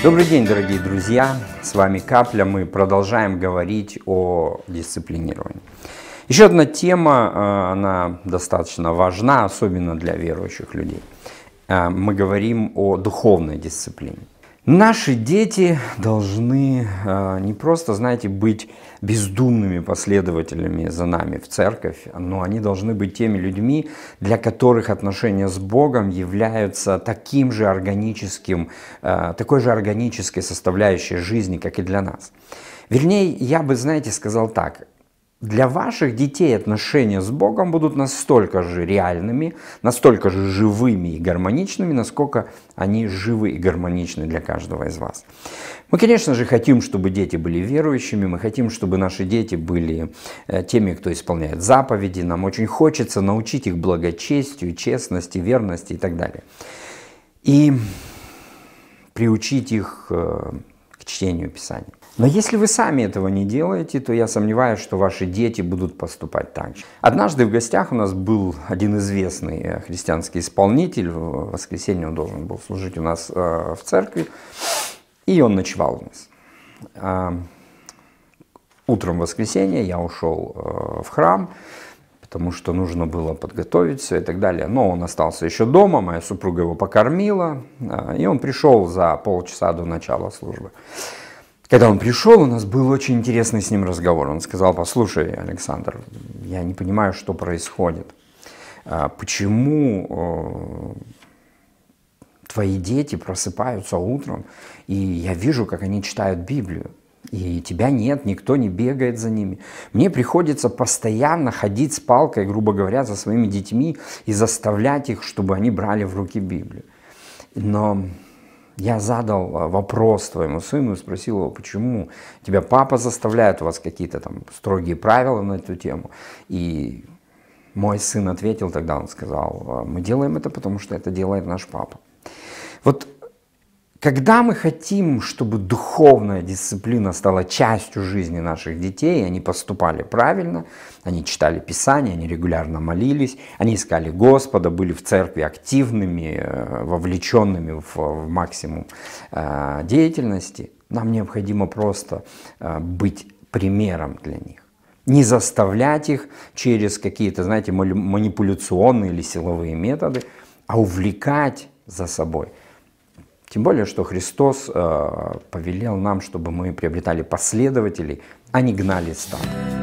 Добрый день, дорогие друзья! С вами Капля. Мы продолжаем говорить о дисциплинировании. Еще одна тема, э, она достаточно важна, особенно для верующих людей. Э, мы говорим о духовной дисциплине. Наши дети должны э, не просто, знаете, быть бездумными последователями за нами в церковь, но они должны быть теми людьми, для которых отношения с Богом являются таким же органическим, э, такой же органической составляющей жизни, как и для нас. Вернее, я бы, знаете, сказал так, для ваших детей отношения с Богом будут настолько же реальными, настолько же живыми и гармоничными, насколько они живы и гармоничны для каждого из вас. Мы, конечно же, хотим, чтобы дети были верующими, мы хотим, чтобы наши дети были э, теми, кто исполняет заповеди, нам очень хочется научить их благочестию, честности, верности и так далее. И приучить их э, к чтению Писания. Но если вы сами этого не делаете, то я сомневаюсь, что ваши дети будут поступать так же. Однажды в гостях у нас был один известный э, христианский исполнитель. В воскресенье он должен был служить у нас э, в церкви. И он ночевал у нас. А, утром воскресенья я ушел э, в храм, потому что нужно было подготовить все и так далее. Но он остался еще дома, моя супруга его покормила, и он пришел за полчаса до начала службы. Когда он пришел, у нас был очень интересный с ним разговор. Он сказал, послушай, Александр, я не понимаю, что происходит. А, почему твои дети просыпаются утром, и я вижу, как они читают Библию, и тебя нет, никто не бегает за ними. Мне приходится постоянно ходить с палкой, грубо говоря, за своими детьми и заставлять их, чтобы они брали в руки Библию. Но я задал э, вопрос твоему сыну и спросил его, почему тебя папа заставляет, у вас какие-то там строгие правила на эту тему. И мой сын ответил тогда, он сказал, «Э, мы делаем это, потому что это делает наш папа. Вот когда мы хотим, чтобы духовная дисциплина стала частью жизни наших детей, и они поступали правильно, они читали Писание, они регулярно молились, они искали Господа, были в церкви активными, э, вовлеченными в, в максимум э, деятельности, нам необходимо просто э, быть примером для них. Не заставлять их через какие-то, знаете, манипуляционные или силовые методы, а увлекать за собой – тем более, что Христос э, повелел нам, чтобы мы приобретали последователей, а не гнали стадо.